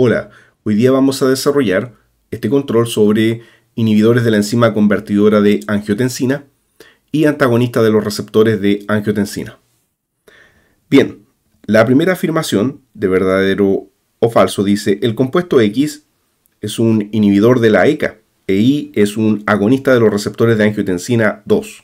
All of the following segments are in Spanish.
Hola, hoy día vamos a desarrollar este control sobre inhibidores de la enzima convertidora de angiotensina y antagonistas de los receptores de angiotensina. Bien, la primera afirmación de verdadero o falso dice el compuesto X es un inhibidor de la ECA e Y e es un agonista de los receptores de angiotensina 2.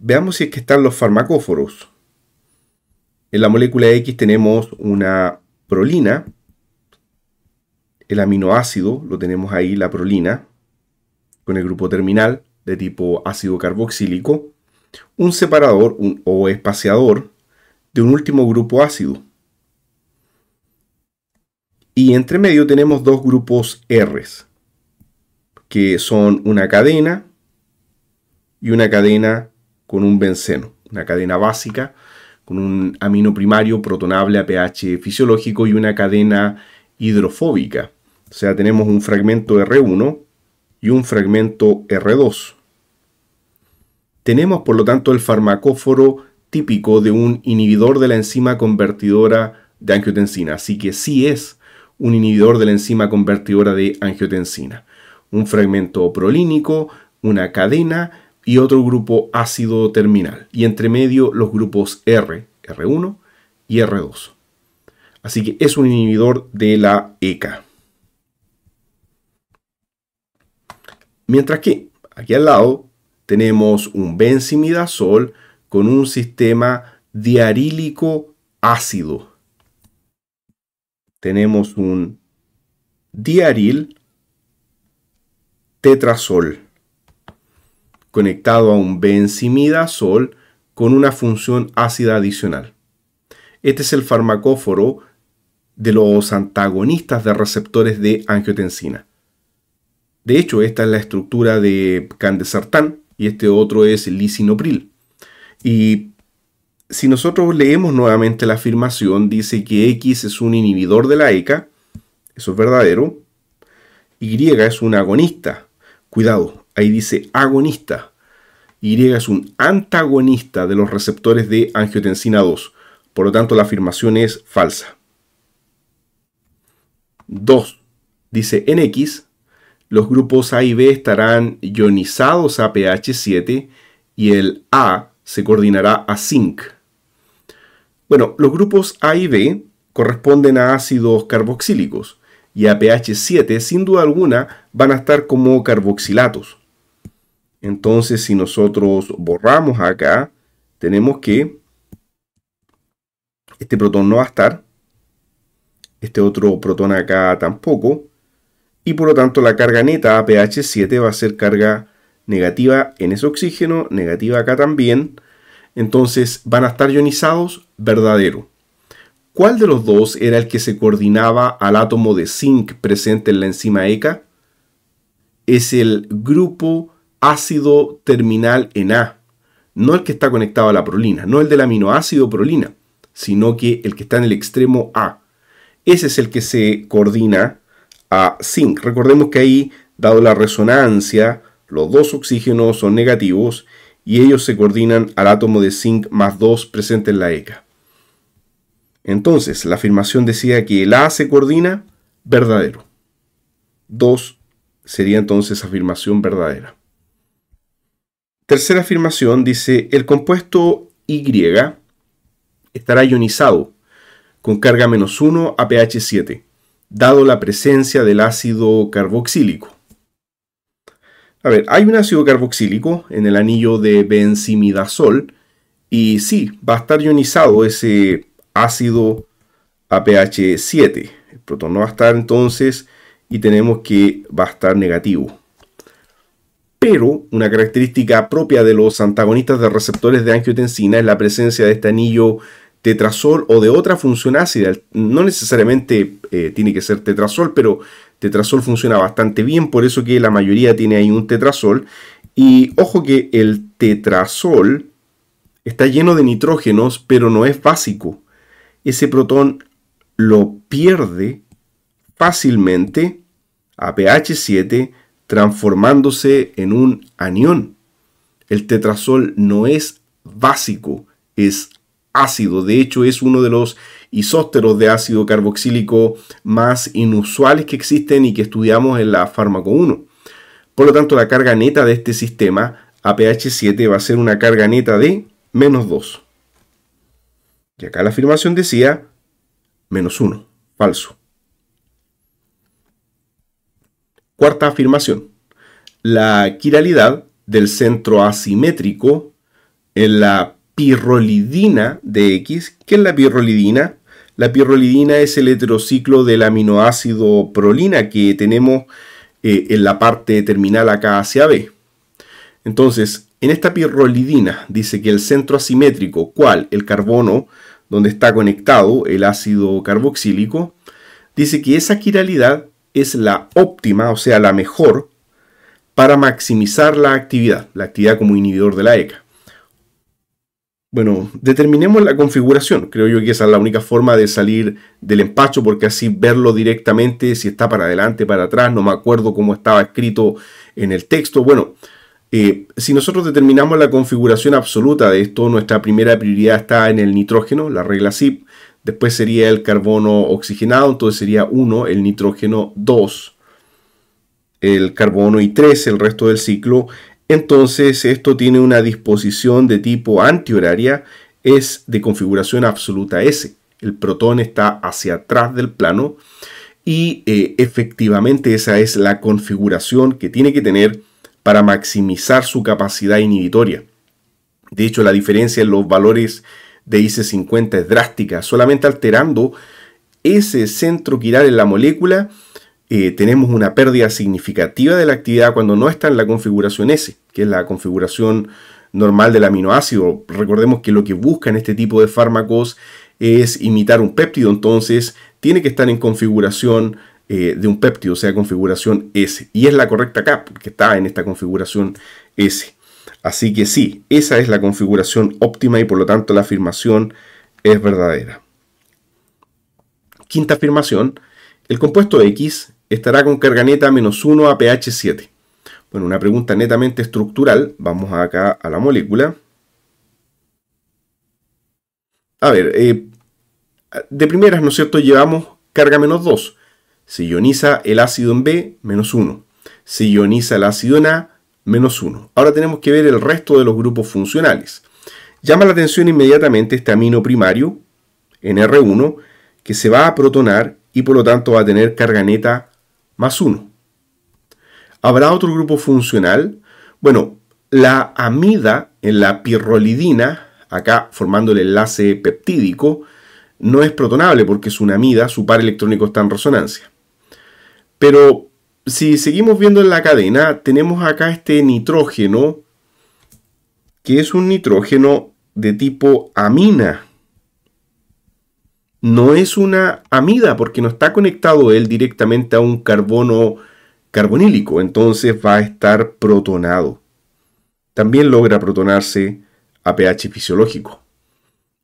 Veamos si es que están los farmacóforos. En la molécula X tenemos una prolina el aminoácido lo tenemos ahí, la prolina, con el grupo terminal de tipo ácido carboxílico. Un separador o espaciador de un último grupo ácido. Y entre medio tenemos dos grupos R, que son una cadena y una cadena con un benceno, una cadena básica con un amino primario protonable a pH fisiológico y una cadena hidrofóbica o sea, tenemos un fragmento R1 y un fragmento R2. Tenemos, por lo tanto, el farmacóforo típico de un inhibidor de la enzima convertidora de angiotensina. Así que sí es un inhibidor de la enzima convertidora de angiotensina. Un fragmento prolínico, una cadena y otro grupo ácido terminal. Y entre medio los grupos R, R1 y R2. Así que es un inhibidor de la ECA. Mientras que aquí al lado tenemos un benzimidazol con un sistema diarílico ácido. Tenemos un diaril tetrasol conectado a un benzimidazol con una función ácida adicional. Este es el farmacóforo de los antagonistas de receptores de angiotensina. De hecho, esta es la estructura de candesartán y este otro es lisinopril. Y si nosotros leemos nuevamente la afirmación, dice que X es un inhibidor de la ECA, eso es verdadero. Y es un agonista. Cuidado, ahí dice agonista. Y es un antagonista de los receptores de angiotensina 2. Por lo tanto, la afirmación es falsa. 2. Dice en X los grupos A y B estarán ionizados a pH 7 y el A se coordinará a zinc. Bueno, los grupos A y B corresponden a ácidos carboxílicos y a pH 7 sin duda alguna van a estar como carboxilatos. Entonces si nosotros borramos acá, tenemos que este protón no va a estar, este otro protón acá tampoco, y por lo tanto la carga neta aph pH 7 va a ser carga negativa en ese oxígeno, negativa acá también. Entonces van a estar ionizados verdadero. ¿Cuál de los dos era el que se coordinaba al átomo de zinc presente en la enzima ECA? Es el grupo ácido terminal en A, no el que está conectado a la prolina, no el del aminoácido prolina, sino que el que está en el extremo A. Ese es el que se coordina a zinc. Recordemos que ahí, dado la resonancia, los dos oxígenos son negativos y ellos se coordinan al átomo de zinc más 2 presente en la ECA. Entonces, la afirmación decía que el A se coordina, verdadero. 2 sería entonces afirmación verdadera. Tercera afirmación dice, el compuesto Y estará ionizado con carga menos 1 a pH 7 dado la presencia del ácido carboxílico. A ver, hay un ácido carboxílico en el anillo de benzimidazol y sí, va a estar ionizado ese ácido aph 7. El protón no va a estar entonces y tenemos que va a estar negativo. Pero una característica propia de los antagonistas de receptores de angiotensina es la presencia de este anillo tetrasol o de otra función ácida. No necesariamente eh, tiene que ser tetrasol, pero tetrasol funciona bastante bien, por eso que la mayoría tiene ahí un tetrasol. Y ojo que el tetrasol está lleno de nitrógenos, pero no es básico. Ese protón lo pierde fácilmente a pH 7 transformándose en un anión. El tetrasol no es básico, es ácido. De hecho, es uno de los isósteros de ácido carboxílico más inusuales que existen y que estudiamos en la fármaco 1. Por lo tanto, la carga neta de este sistema a pH 7 va a ser una carga neta de menos 2. Y acá la afirmación decía menos 1, falso. Cuarta afirmación. La quiralidad del centro asimétrico en la pirrolidina de X. ¿Qué es la pirrolidina? La pirrolidina es el heterociclo del aminoácido prolina que tenemos eh, en la parte terminal acá hacia B. Entonces, en esta pirrolidina dice que el centro asimétrico, ¿cuál? el carbono donde está conectado el ácido carboxílico, dice que esa quiralidad es la óptima, o sea, la mejor, para maximizar la actividad, la actividad como inhibidor de la ECA. Bueno, determinemos la configuración. Creo yo que esa es la única forma de salir del empacho, porque así verlo directamente, si está para adelante, para atrás, no me acuerdo cómo estaba escrito en el texto. Bueno, eh, si nosotros determinamos la configuración absoluta de esto, nuestra primera prioridad está en el nitrógeno, la regla SIP. Después sería el carbono oxigenado, entonces sería 1, el nitrógeno 2, el carbono y 3, el resto del ciclo, entonces esto tiene una disposición de tipo antihoraria, es de configuración absoluta S. El protón está hacia atrás del plano y eh, efectivamente esa es la configuración que tiene que tener para maximizar su capacidad inhibitoria. De hecho, la diferencia en los valores de IC50 es drástica, solamente alterando ese centro quiral en la molécula eh, tenemos una pérdida significativa de la actividad cuando no está en la configuración S, que es la configuración normal del aminoácido. Recordemos que lo que buscan este tipo de fármacos es imitar un péptido, entonces tiene que estar en configuración eh, de un péptido, o sea, configuración S. Y es la correcta acá, porque está en esta configuración S. Así que sí, esa es la configuración óptima y por lo tanto la afirmación es verdadera. Quinta afirmación, el compuesto X estará con carga neta menos 1 a pH 7. Bueno, una pregunta netamente estructural. Vamos acá a la molécula. A ver, eh, de primeras, ¿no es cierto? Llevamos carga menos 2. Se ioniza el ácido en B, menos 1. Se ioniza el ácido en A, menos 1. Ahora tenemos que ver el resto de los grupos funcionales. Llama la atención inmediatamente este amino primario, R 1 que se va a protonar y por lo tanto va a tener carga neta más uno ¿Habrá otro grupo funcional? Bueno, la amida en la pirrolidina, acá formando el enlace peptídico, no es protonable porque es una amida, su par electrónico está en resonancia. Pero si seguimos viendo en la cadena, tenemos acá este nitrógeno, que es un nitrógeno de tipo amina, no es una amida porque no está conectado él directamente a un carbono carbonílico, entonces va a estar protonado. También logra protonarse a pH fisiológico.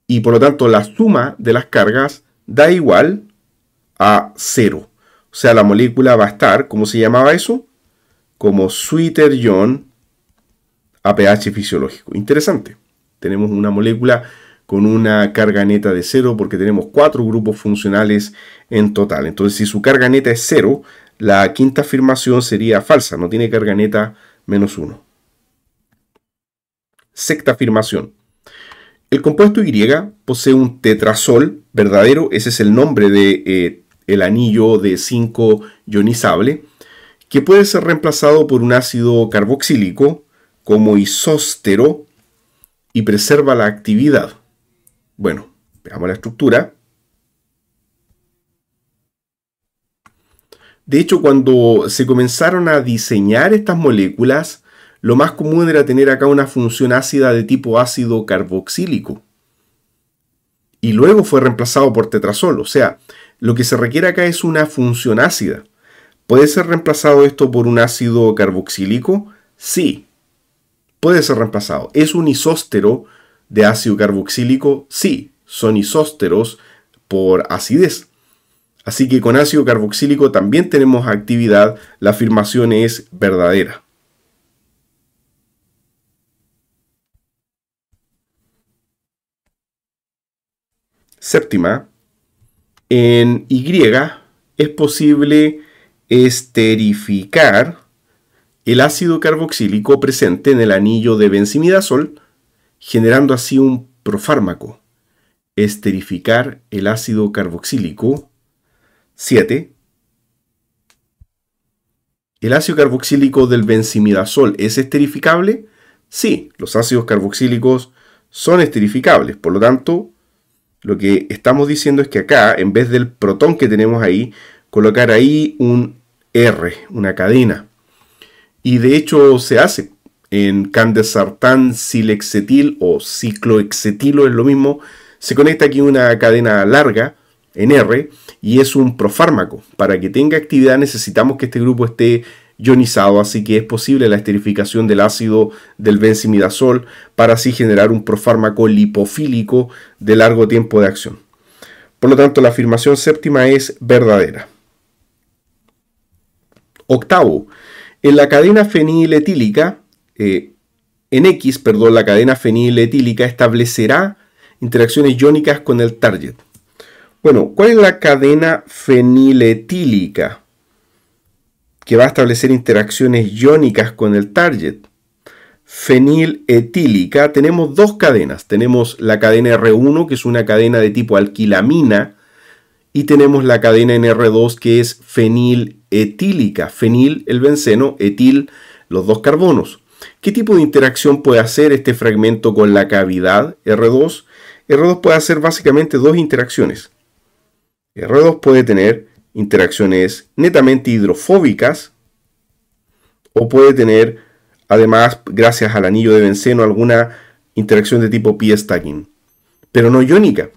Y por lo tanto la suma de las cargas da igual a cero. O sea, la molécula va a estar, ¿cómo se llamaba eso? Como sweeter ion a pH fisiológico. Interesante. Tenemos una molécula con una carga neta de cero porque tenemos cuatro grupos funcionales en total. Entonces, si su carga neta es cero, la quinta afirmación sería falsa, no tiene carga neta menos uno. Sexta afirmación. El compuesto Y posee un tetrasol verdadero, ese es el nombre del de, eh, el anillo de 5 ionizable, que puede ser reemplazado por un ácido carboxílico como isóstero y preserva la actividad. Bueno, veamos la estructura. De hecho, cuando se comenzaron a diseñar estas moléculas, lo más común era tener acá una función ácida de tipo ácido carboxílico. Y luego fue reemplazado por tetrazol. O sea, lo que se requiere acá es una función ácida. ¿Puede ser reemplazado esto por un ácido carboxílico? Sí, puede ser reemplazado. Es un isóstero de ácido carboxílico sí son isósteros por acidez. Así que con ácido carboxílico también tenemos actividad, la afirmación es verdadera. Séptima, en Y es posible esterificar el ácido carboxílico presente en el anillo de benzimidazol generando así un profármaco, esterificar el ácido carboxílico. 7. ¿El ácido carboxílico del benzimidazol es esterificable? Sí, los ácidos carboxílicos son esterificables, por lo tanto, lo que estamos diciendo es que acá, en vez del protón que tenemos ahí, colocar ahí un R, una cadena. Y de hecho se hace en candesartán, silexetil o cicloexetilo, es lo mismo. Se conecta aquí una cadena larga en R y es un profármaco. Para que tenga actividad necesitamos que este grupo esté ionizado, así que es posible la esterificación del ácido del benzimidazol para así generar un profármaco lipofílico de largo tiempo de acción. Por lo tanto, la afirmación séptima es verdadera. Octavo, en la cadena feniletílica eh, en X, perdón, la cadena feniletílica establecerá interacciones iónicas con el target. Bueno, ¿cuál es la cadena feniletílica que va a establecer interacciones iónicas con el target? Feniletílica, tenemos dos cadenas. Tenemos la cadena R1, que es una cadena de tipo alquilamina, y tenemos la cadena en R2, que es feniletílica. Fenil, el benceno, etil, los dos carbonos. ¿Qué tipo de interacción puede hacer este fragmento con la cavidad R2? R2 puede hacer básicamente dos interacciones. R2 puede tener interacciones netamente hidrofóbicas o puede tener, además, gracias al anillo de benceno, alguna interacción de tipo p-stacking, pero no iónica.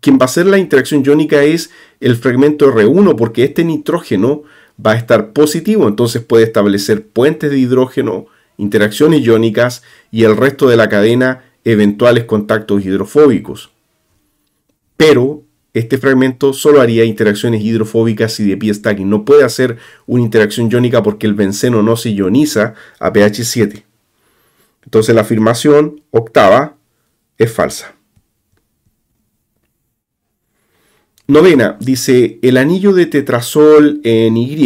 Quien va a hacer la interacción iónica es el fragmento R1 porque este nitrógeno va a estar positivo, entonces puede establecer puentes de hidrógeno interacciones iónicas y el resto de la cadena eventuales contactos hidrofóbicos. Pero este fragmento solo haría interacciones hidrofóbicas si de pie stacking. No puede hacer una interacción iónica porque el benceno no se ioniza a pH 7. Entonces la afirmación octava es falsa. Novena, dice, el anillo de tetrasol en Y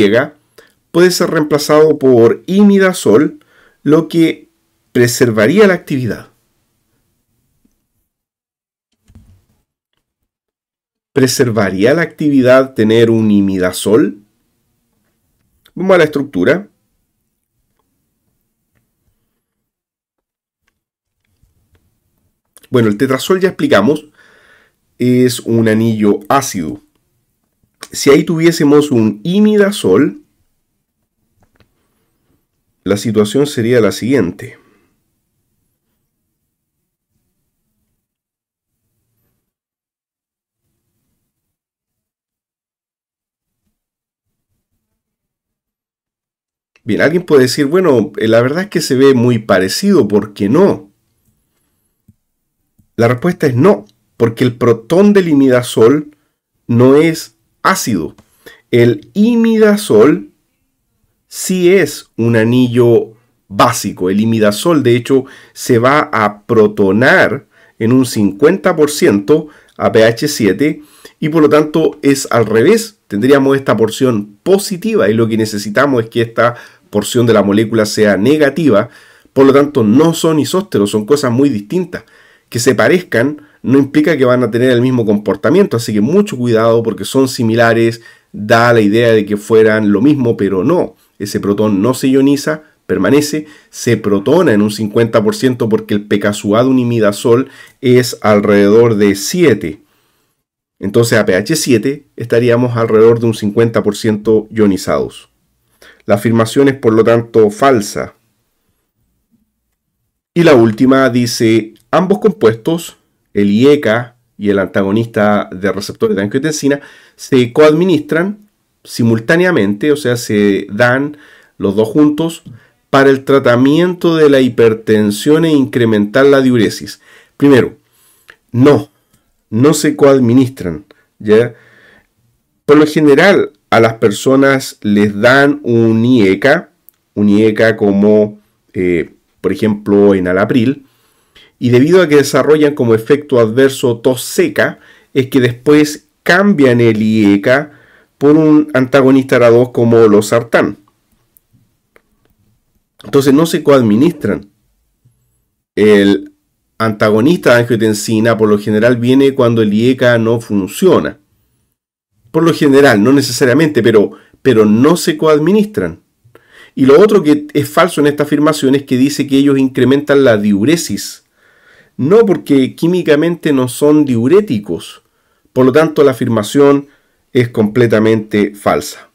puede ser reemplazado por imidazol lo que preservaría la actividad. ¿Preservaría la actividad tener un imidazol? Vamos a la estructura. Bueno, el tetrasol, ya explicamos, es un anillo ácido. Si ahí tuviésemos un imidazol, la situación sería la siguiente. Bien, alguien puede decir, bueno, eh, la verdad es que se ve muy parecido, ¿por qué no? La respuesta es no, porque el protón del imidazol no es ácido. El imidazol si es un anillo básico. El imidazol, de hecho, se va a protonar en un 50% a pH 7 y por lo tanto es al revés. Tendríamos esta porción positiva y lo que necesitamos es que esta porción de la molécula sea negativa. Por lo tanto, no son isósteros, son cosas muy distintas. Que se parezcan no implica que van a tener el mismo comportamiento, así que mucho cuidado porque son similares, da la idea de que fueran lo mismo, pero no ese protón no se ioniza, permanece, se protona en un 50% porque el pKa de un imidazol es alrededor de 7. Entonces a pH 7 estaríamos alrededor de un 50% ionizados. La afirmación es por lo tanto falsa. Y la última dice, ambos compuestos, el IECA y el antagonista de receptores de angiotensina, se coadministran simultáneamente, o sea, se dan los dos juntos para el tratamiento de la hipertensión e incrementar la diuresis. Primero, no, no se coadministran, ¿ya? Por lo general, a las personas les dan un IECA, un IECA como, eh, por ejemplo, en Alapril, y debido a que desarrollan como efecto adverso tos seca, es que después cambian el IECA por un antagonista a 2 como los sartán. Entonces no se coadministran. El antagonista de angiotensina por lo general viene cuando el IECA no funciona. Por lo general, no necesariamente, pero, pero no se coadministran. Y lo otro que es falso en esta afirmación es que dice que ellos incrementan la diuresis. No porque químicamente no son diuréticos. Por lo tanto, la afirmación es completamente falsa.